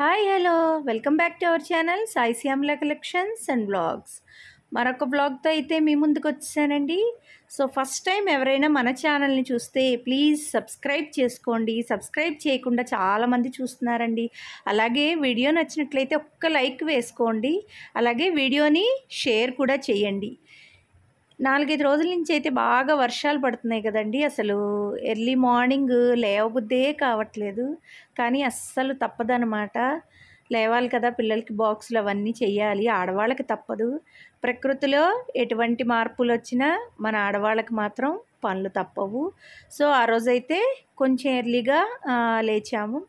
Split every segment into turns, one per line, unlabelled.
hi hello welcome back to our channel Sai Shyamla collections and blogs మరొక బ్లాగ్తో అయితే మీ ముందుకు వచ్చేసానండి సో ఫస్ట్ టైం ఎవరైనా మన ఛానల్ని చూస్తే ప్లీజ్ సబ్స్క్రైబ్ చేసుకోండి సబ్స్క్రైబ్ చేయకుండా చాలామంది చూస్తున్నారండి అలాగే వీడియో నచ్చినట్లయితే ఒక్క లైక్ వేసుకోండి అలాగే వీడియోని షేర్ కూడా చేయండి నాలుగైదు రోజుల నుంచి అయితే బాగా వర్షాలు పడుతున్నాయి కదండి అసలు ఎర్లీ మార్నింగ్ లేవబుద్దే కావట్లేదు కానీ అస్సలు తప్పదనమాట లేవాలి కదా పిల్లలకి బాక్సులు అవన్నీ చేయాలి ఆడవాళ్ళకి తప్పదు ప్రకృతిలో ఎటువంటి మార్పులు వచ్చినా మన ఆడవాళ్ళకి మాత్రం పనులు తప్పవు సో ఆ రోజైతే కొంచెం ఎర్లీగా లేచాము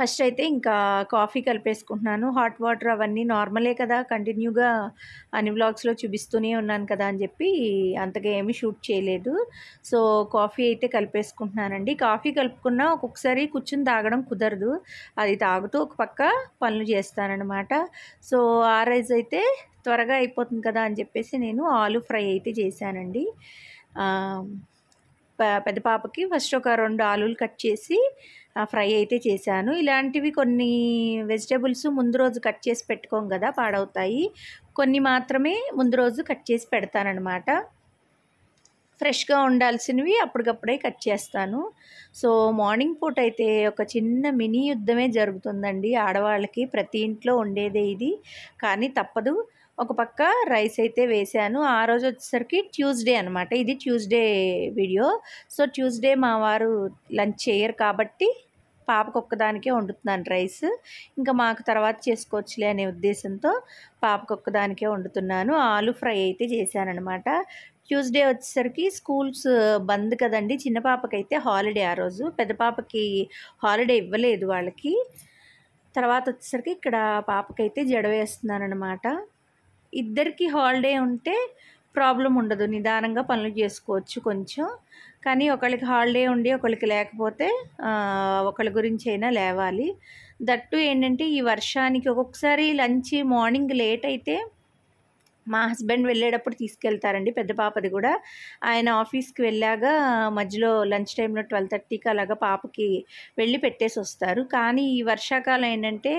ఫస్ట్ అయితే ఇంకా కాఫీ కలిపేసుకుంటున్నాను హాట్ వాటర్ అవన్నీ నార్మలే కదా కంటిన్యూగా అన్ని వ్లాగ్స్లో చూపిస్తూనే ఉన్నాను కదా అని చెప్పి అంతగా ఏమీ షూట్ చేయలేదు సో కాఫీ అయితే కలిపేసుకుంటున్నానండి కాఫీ కలుపుకున్న ఒక్కొక్కసారి కూర్చుని తాగడం కుదరదు అది తాగుతూ ఒక పక్క పనులు చేస్తానన్నమాట సో ఆ రైస్ అయితే త్వరగా అయిపోతుంది కదా అని చెప్పేసి నేను ఆలు ఫ్రై అయితే చేశానండి పెద్ద పాపకి ఫస్ట్ ఒక రెండు ఆలులు కట్ చేసి ఫ్రై అయితే చేశాను ఇలాంటివి కొన్ని వెజిటేబుల్స్ ముందు రోజు కట్ చేసి పెట్టుకోం కదా పాడవుతాయి కొన్ని మాత్రమే ముందు రోజు కట్ చేసి పెడతానమాట ఫ్రెష్గా ఉండాల్సినవి అప్పటికప్పుడే కట్ చేస్తాను సో మార్నింగ్ పూట అయితే ఒక చిన్న మినీ యుద్ధమే జరుగుతుందండి ఆడవాళ్ళకి ప్రతి ఇంట్లో ఉండేదే ఇది కానీ తప్పదు ఒక పక్క రైస్ అయితే వేశాను ఆ రోజు వచ్చేసరికి ట్యూస్డే అనమాట ఇది ట్యూస్డే వీడియో సో ట్యూస్డే మా వారు లంచ్ చేయరు కాబట్టి పాపకు ఒక్కదానికే వండుతున్నాను రైస్ ఇంకా మాకు తర్వాత చేసుకోవచ్చులే అనే ఉద్దేశంతో పాపకు ఒక్కదానికే వండుతున్నాను ఆలు ఫ్రై అయితే చేశానమాట ట్యూస్డే వచ్చేసరికి స్కూల్స్ బంద్ కదండి చిన్న పాపకైతే హాలిడే ఆ రోజు పెద్ద పాపకి హాలిడే ఇవ్వలేదు వాళ్ళకి తర్వాత వచ్చేసరికి ఇక్కడ పాపకైతే జడ వేస్తున్నాను అనమాట ఇద్దరికి హాలిడే ఉంటే ప్రాబ్లం ఉండదు నిదానంగా పనులు చేసుకోవచ్చు కొంచెం కానీ ఒకళ్ళకి హాలిడే ఉండి ఒకళ్ళకి లేకపోతే ఒకళ్ళ గురించి అయినా లేవాలి దట్టు ఏంటంటే ఈ వర్షానికి ఒక్కొక్కసారి లంచ్ మార్నింగ్ లేట్ అయితే మా హస్బెండ్ వెళ్ళేటప్పుడు తీసుకెళ్తారండి పెద్ద పాపది కూడా ఆయన ఆఫీస్కి వెళ్ళాక మధ్యలో లంచ్ టైంలో ట్వెల్వ్ థర్టీకి అలాగా పాపకి వెళ్ళి పెట్టేసి వస్తారు కానీ ఈ వర్షాకాలం ఏంటంటే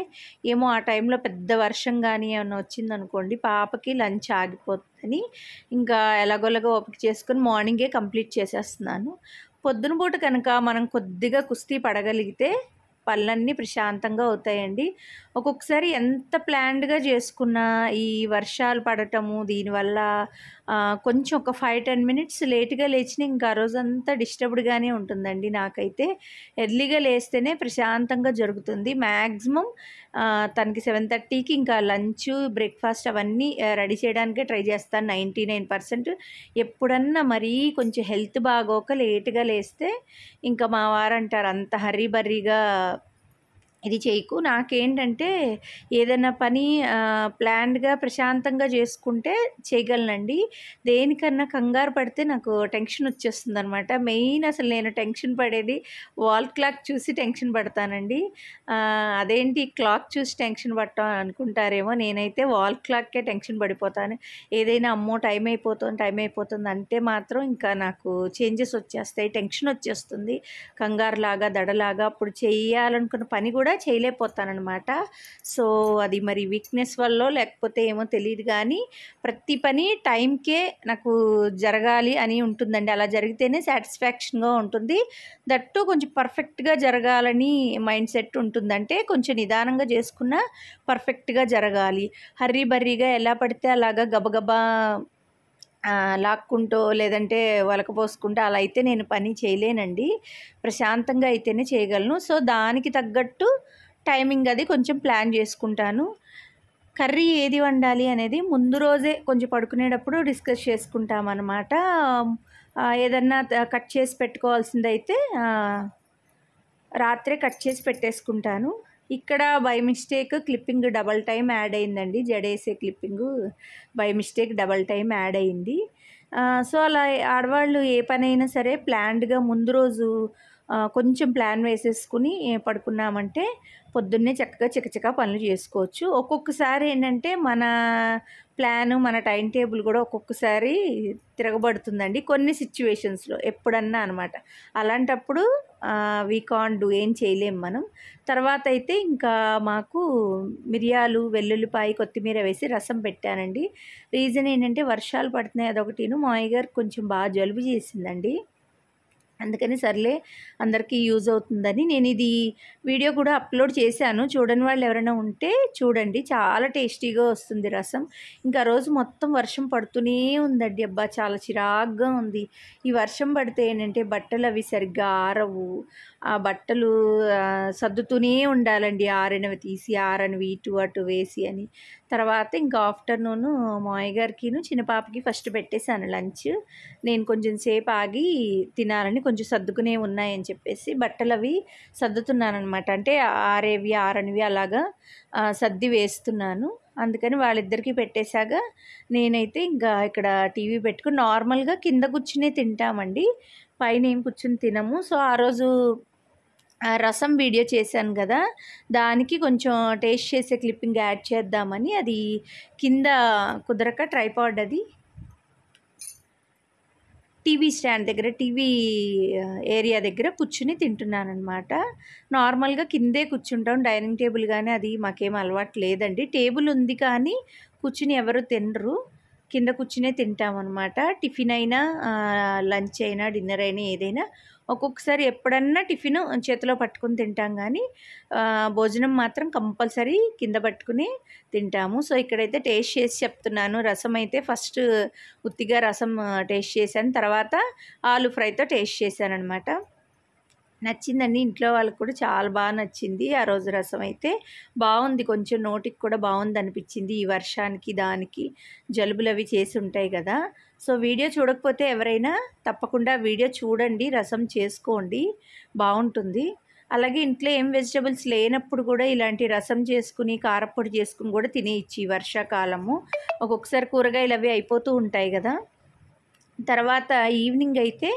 ఏమో ఆ టైంలో పెద్ద వర్షం కానీ ఏమైనా వచ్చిందనుకోండి పాపకి లంచ్ ఆగిపోతుందని ఇంకా ఎలాగోలాగో ఓపిక చేసుకుని మార్నింగే కంప్లీట్ చేసేస్తున్నాను పొద్దున పూట కనుక మనం కొద్దిగా కుస్తీ పడగలిగితే పళ్ళన్నీ ప్రశాంతంగా అవుతాయండి ఒక్కొక్కసారి ఎంత ప్లాన్డ్గా చేసుకున్నా ఈ వర్షాలు పడటము దీనివల్ల కొంచెం ఒక ఫైవ్ టెన్ మినిట్స్ లేట్గా లేచిన ఇంకా రోజంతా డిస్టర్బ్డ్గానే ఉంటుందండి నాకైతే ఎర్లీగా లేస్తేనే ప్రశాంతంగా జరుగుతుంది మ్యాక్సిమం తనకి సెవెన్ థర్టీకి ఇంకా లంచ్ బ్రేక్ఫాస్ట్ అవన్నీ రెడీ చేయడానికే ట్రై చేస్తాను నైంటీ నైన్ పర్సెంట్ ఎప్పుడన్నా మరీ కొంచెం హెల్త్ బాగోక లేట్గా లేస్తే ఇంకా మా వారంటారు అంత హర్రీ బర్రీగా ఇది చేయకు నాకేంటంటే ఏదైనా పని ప్లాన్డ్గా ప్రశాంతంగా చేసుకుంటే చేయగలనండి దేనికన్నా కంగారు పడితే నాకు టెన్షన్ వచ్చేస్తుంది అనమాట మెయిన్ అసలు నేను టెన్షన్ పడేది వాల్ క్లాక్ చూసి టెన్షన్ పడతానండి అదేంటి క్లాక్ చూసి టెన్షన్ పడటం అనుకుంటారేమో నేనైతే వాల్ క్లాక్కే టెన్షన్ పడిపోతాను ఏదైనా అమ్మో టైం అయిపోతుంది టైం అయిపోతుంది అంటే మాత్రం ఇంకా నాకు చేంజెస్ వచ్చేస్తాయి టెన్షన్ వచ్చేస్తుంది కంగారులాగా దడలాగా అప్పుడు చేయాలనుకున్న పని కూడా కూడా చేయలేకపోతానమాట సో అది మరి వీక్నెస్ వల్ల లేకపోతే ఏమో తెలియదు కానీ ప్రతి పని టైంకే నాకు జరగాలి అని ఉంటుందండి అలా జరిగితేనే సాటిస్ఫాక్షన్గా ఉంటుంది దట్టు కొంచెం పర్ఫెక్ట్గా జరగాలని మైండ్ సెట్ ఉంటుందంటే కొంచెం నిదానంగా చేసుకున్న పర్ఫెక్ట్గా జరగాలి హర్రీ బర్రీగా ఎలా పడితే అలాగా గబగబా లాక్కుంటూ లేదంటే పోసుకుంటూ అలా అయితే నేను పని చేయలేనండి ప్రశాంతంగా అయితేనే చేయగలను సో దానికి తగ్గట్టు టైమింగ్ అది కొంచెం ప్లాన్ చేసుకుంటాను కర్రీ ఏది వండాలి అనేది ముందు రోజే కొంచెం పడుకునేటప్పుడు డిస్కస్ చేసుకుంటాం అన్నమాట ఏదన్నా కట్ చేసి పెట్టుకోవాల్సిందైతే రాత్రే కట్ చేసి పెట్టేసుకుంటాను ఇక్కడ by mistake clipping double time add అయిందండి జడేసే clipping by mistake double time add అయింది సో అలా ఆడవాళ్ళు ఏ పనైనా సరే ప్లాన్డ్గా ముందు రోజు కొంచెం ప్లాన్ వేసేసుకుని పడుకున్నామంటే పొద్దున్నే చక్కగా చికచిక పనులు చేసుకోవచ్చు ఒక్కొక్కసారి ఏంటంటే మన ప్లాను మన టైం టేబుల్ కూడా ఒక్కొక్కసారి తిరగబడుతుందండి కొన్ని సిచ్యువేషన్స్లో ఎప్పుడన్నా అనమాట అలాంటప్పుడు వీ కాన్ డూ ఏం చేయలేం మనం తర్వాత అయితే ఇంకా మాకు మిరియాలు వెల్లుల్లిపాయ కొత్తిమీర వేసి రసం పెట్టానండి రీజన్ ఏంటంటే వర్షాలు పడుతున్నాయి అదొకటిను మాయగారు కొంచెం బాగా జలుబు చేసిందండి అందుకని సర్లే అందరికీ యూజ్ అవుతుందని నేను ఇది వీడియో కూడా అప్లోడ్ చేశాను చూడని వాళ్ళు ఎవరైనా ఉంటే చూడండి చాలా టేస్టీగా వస్తుంది రసం ఇంకా రోజు మొత్తం వర్షం పడుతూనే ఉందండి అబ్బా చాలా చిరాగ్గా ఉంది ఈ వర్షం పడితే ఏంటంటే బట్టలు అవి సరిగ్గా ఆరవు ఆ బట్టలు సర్దుతూనే ఉండాలండి ఆరనవి తీసి ఆరనివి ఇటు అటు వేసి అని తర్వాత ఇంకా ఆఫ్టర్నూను మామయ్య గారికిను చిన్న పాపకి ఫస్ట్ పెట్టేశాను లంచ్ నేను కొంచెం సేపు ఆగి తినాలని కొంచెం సర్దుకునే ఉన్నాయని చెప్పేసి బట్టలు అవి సర్దుతున్నాను అనమాట అంటే ఆరేవి ఆరనివి అలాగా సర్ది వేస్తున్నాను అందుకని వాళ్ళిద్దరికీ పెట్టేశాక నేనైతే ఇంకా ఇక్కడ టీవీ పెట్టుకుని నార్మల్గా కింద కూర్చునే తింటామండి పైన ఏం కూర్చుని తినము సో ఆ రోజు రసం వీడియో చేశాను కదా దానికి కొంచెం టేస్ట్ చేసే క్లిప్పింగ్ యాడ్ చేద్దామని అది కింద కుదరక ట్రైపాడ్ అది టీవీ స్టాండ్ దగ్గర టీవీ ఏరియా దగ్గర కూర్చుని తింటున్నానమాట నార్మల్గా కిందే కూర్చుంటాం డైనింగ్ టేబుల్ కానీ అది మాకేం అలవాటు లేదండి టేబుల్ ఉంది కానీ కూర్చుని ఎవరు తినరు కింద కూర్చునే తింటామన్నమాట టిఫిన్ అయినా లంచ్ అయినా డిన్నర్ అయినా ఏదైనా ఒక్కొక్కసారి ఎప్పుడన్నా టిఫిన్ చేతిలో పట్టుకుని తింటాం కానీ భోజనం మాత్రం కంపల్సరీ కింద పట్టుకుని తింటాము సో ఇక్కడైతే టేస్ట్ చేసి చెప్తున్నాను రసం అయితే ఫస్ట్ ఉత్తిగా రసం టేస్ట్ చేశాను తర్వాత ఆలు ఫ్రైతో టేస్ట్ చేశాను అనమాట నచ్చిందండి ఇంట్లో వాళ్ళకి కూడా చాలా బాగా నచ్చింది ఆ రోజు రసం అయితే బాగుంది కొంచెం నోటికి కూడా బాగుంది అనిపించింది ఈ వర్షానికి దానికి జలుబులు అవి చేసి ఉంటాయి కదా సో వీడియో చూడకపోతే ఎవరైనా తప్పకుండా వీడియో చూడండి రసం చేసుకోండి బాగుంటుంది అలాగే ఇంట్లో ఏం వెజిటబుల్స్ లేనప్పుడు కూడా ఇలాంటి రసం చేసుకుని కారపొడి చేసుకుని కూడా తినేయచ్చు ఈ వర్షాకాలము ఒక్కొక్కసారి కూరగాయలు అవి అయిపోతూ ఉంటాయి కదా తర్వాత ఈవినింగ్ అయితే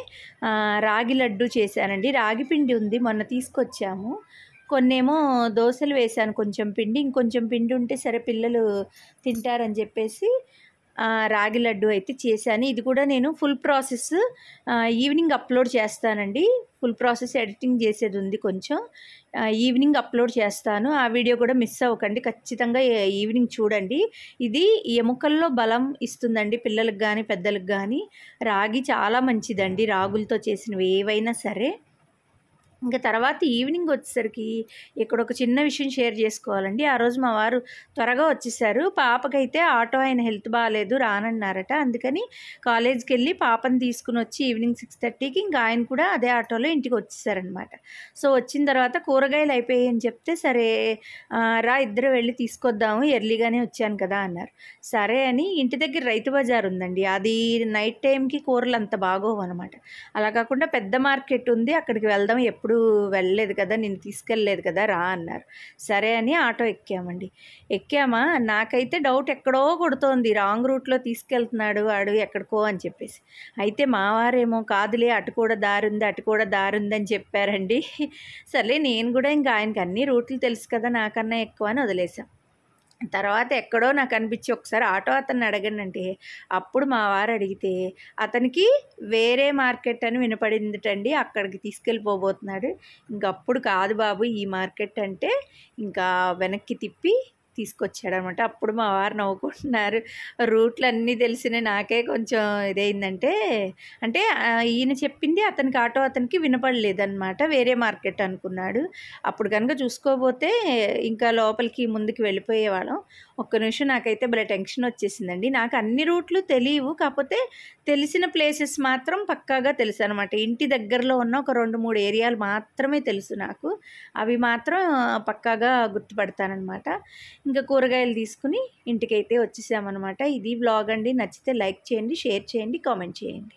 రాగి లడ్డు చేశానండి రాగి పిండి ఉంది మొన్న తీసుకొచ్చాము కొన్నేమో దోశలు వేశాను కొంచెం పిండి ఇంకొంచెం పిండి ఉంటే సరే పిల్లలు తింటారని చెప్పేసి రాగి లడ్డు అయితే చేశాను ఇది కూడా నేను ఫుల్ ప్రాసెస్ ఈవినింగ్ అప్లోడ్ చేస్తానండి ఫుల్ ప్రాసెస్ ఎడిటింగ్ చేసేది ఉంది కొంచెం ఈవినింగ్ అప్లోడ్ చేస్తాను ఆ వీడియో కూడా మిస్ అవ్వకండి ఖచ్చితంగా ఈవినింగ్ చూడండి ఇది ఎముకల్లో బలం ఇస్తుందండి పిల్లలకు కానీ పెద్దలకు కానీ రాగి చాలా మంచిదండి రాగులతో చేసినవి ఏవైనా సరే ఇంకా తర్వాత ఈవినింగ్ వచ్చేసరికి ఇక్కడ ఒక చిన్న విషయం షేర్ చేసుకోవాలండి ఆ రోజు మా వారు త్వరగా వచ్చేసారు పాపకైతే ఆటో ఆయన హెల్త్ బాగాలేదు రానన్నారట అందుకని కాలేజ్కి వెళ్ళి పాపను తీసుకుని వచ్చి ఈవినింగ్ సిక్స్ థర్టీకి ఇంకా ఆయన కూడా అదే ఆటోలో ఇంటికి వచ్చేసారనమాట సో వచ్చిన తర్వాత కూరగాయలు అయిపోయాయి అని చెప్తే సరే రా ఇద్దరు వెళ్ళి తీసుకొద్దాము ఎర్లీగానే వచ్చాను కదా అన్నారు సరే అని ఇంటి దగ్గర రైతు బజార్ ఉందండి అది నైట్ టైంకి కూరలు అంత బాగోవు అనమాట అలా కాకుండా పెద్ద మార్కెట్ ఉంది అక్కడికి వెళ్దాం ఎప్పుడు ఎప్పుడు వెళ్ళలేదు కదా నేను తీసుకెళ్ళలేదు కదా రా అన్నారు సరే అని ఆటో ఎక్కామండి ఎక్కామా నాకైతే డౌట్ ఎక్కడో కొడుతోంది రాంగ్ రూట్లో తీసుకెళ్తున్నాడు వాడు ఎక్కడికో అని చెప్పేసి అయితే మావారేమో కాదులే అటు కూడా దారుంది అటు కూడా దారుందని చెప్పారండి సరే నేను కూడా ఇంకా ఆయనకు అన్ని రూట్లు తెలుసు కదా నాకన్నా ఎక్కువ అని వదిలేశాం తర్వాత ఎక్కడో నాకు అనిపించి ఒకసారి ఆటో అతన్ని అడగండి అప్పుడు మా వారు అడిగితే అతనికి వేరే మార్కెట్ అని వినపడిందిటండి అక్కడికి తీసుకెళ్ళిపోబోతున్నాడు ఇంకప్పుడు కాదు బాబు ఈ మార్కెట్ అంటే ఇంకా వెనక్కి తిప్పి తీసుకొచ్చాడనమాట అప్పుడు మా వారు నవ్వుకుంటున్నారు రూట్లు అన్నీ తెలిసిన నాకే కొంచెం ఇదైందంటే అంటే ఈయన చెప్పింది అతనికి ఆటో అతనికి వినపడలేదన్నమాట వేరే మార్కెట్ అనుకున్నాడు అప్పుడు కనుక చూసుకోబోతే ఇంకా లోపలికి ముందుకు వెళ్ళిపోయేవాళ్ళం ఒక్క నిమిషం నాకైతే భలే టెన్షన్ వచ్చేసిందండి నాకు అన్ని రూట్లు తెలియవు కాకపోతే తెలిసిన ప్లేసెస్ మాత్రం పక్కాగా తెలుసు అనమాట ఇంటి దగ్గరలో ఉన్న ఒక రెండు మూడు ఏరియాలు మాత్రమే తెలుసు నాకు అవి మాత్రం పక్కాగా గుర్తుపడతానమాట ఇంకా కూరగాయలు తీసుకుని ఇంటికైతే వచ్చేసామన్నమాట ఇది బ్లాగ్ అండి నచ్చితే లైక్ చేయండి షేర్ చేయండి కామెంట్ చేయండి